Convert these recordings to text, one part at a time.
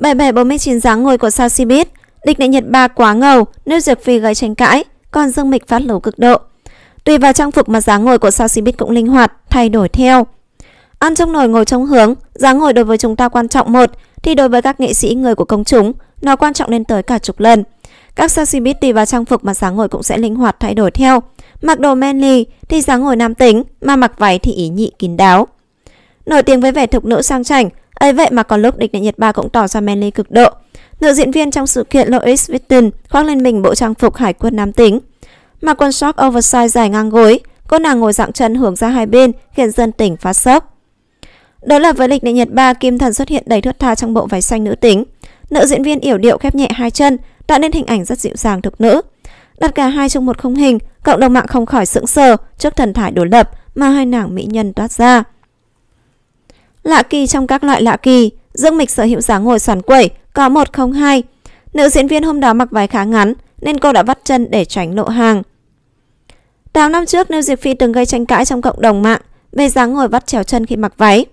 Bảy bảy bốn mươi chín dáng ngồi của sao si biết địch đại Nhật ba quá ngầu, nếu Diệp Phi gây tranh cãi, còn Dương Mịch phát lẩu cực độ. Tùy vào trang phục mà dáng ngồi của sao si biết cũng linh hoạt, thay đổi theo. Ăn trong nồi ngồi trong hướng, dáng ngồi đối với chúng ta quan trọng một, thì đối với các nghệ sĩ người của công chúng, nó quan trọng lên tới cả chục lần. Các sao si biết tùy vào trang phục mà dáng ngồi cũng sẽ linh hoạt thay đổi theo. Mặc đồ manly thì dáng ngồi nam tính, mà mặc váy thì ý nhị kín đáo. Nổi tiếng với vẻ thục nữ sang chảnh, ấy vậy mà còn lúc địch đại Nhật Ba cũng tỏ ra manly cực độ. Nữ diễn viên trong sự kiện Lois Witten khoác lên mình bộ trang phục hải quân nam tính. Mặc quần short oversize dài ngang gối, cô nàng ngồi dạng chân hướng ra hai bên khiến dân tỉnh phát sốc. Đó là với lịch đại Nhật Ba, Kim Thần xuất hiện đầy thướt tha trong bộ váy xanh nữ tính. Nữ diễn viên yểu điệu khép nhẹ hai chân, tạo nên hình ảnh rất dịu dàng thực nữ. Đặt cả hai trong một khung hình, cộng đồng mạng không khỏi sững sờ trước thần thái đối lập mà hai nàng mỹ nhân toát ra lạ kỳ trong các loại lạ kỳ, Dương Mịch sở hữu dáng ngồi xoắn quẩy, có 102. Nữ diễn viên hôm đó mặc váy khá ngắn nên cô đã vắt chân để tránh lộ hàng. 8 năm trước, Lưu Diệp Phi từng gây tranh cãi trong cộng đồng mạng về dáng ngồi vắt chéo chân khi mặc váy.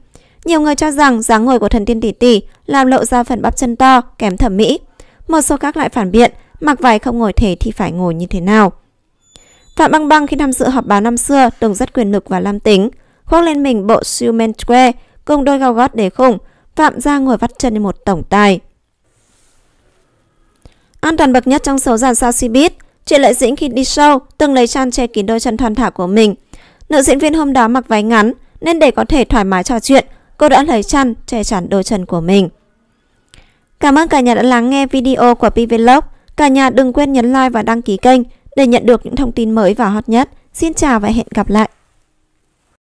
Nhiều người cho rằng dáng ngồi của thần tiên tỷ tỷ làm lộ ra phần bắp chân to, kém thẩm mỹ. Một số khác lại phản biện, mặc váy không ngồi thế thì phải ngồi như thế nào. Phạm Băng Băng khi tham dự họp báo năm xưa từng rất quyền lực và lam tính, khoác lên mình bộ Superman Square cùng đôi gao gót để khủng, Phạm Gia ngồi vắt chân như một tổng tài. An toàn bậc nhất trong số dàn sao biết chuyện Lệ Dĩnh khi đi show từng lấy chăn che kín đôi chân thon thả của mình. Nữ diễn viên hôm đó mặc váy ngắn nên để có thể thoải mái trò chuyện, cô đã lấy chăn che chắn đôi chân của mình. Cảm ơn cả nhà đã lắng nghe video của PVlog. Cả nhà đừng quên nhấn like và đăng ký kênh để nhận được những thông tin mới và hot nhất. Xin chào và hẹn gặp lại.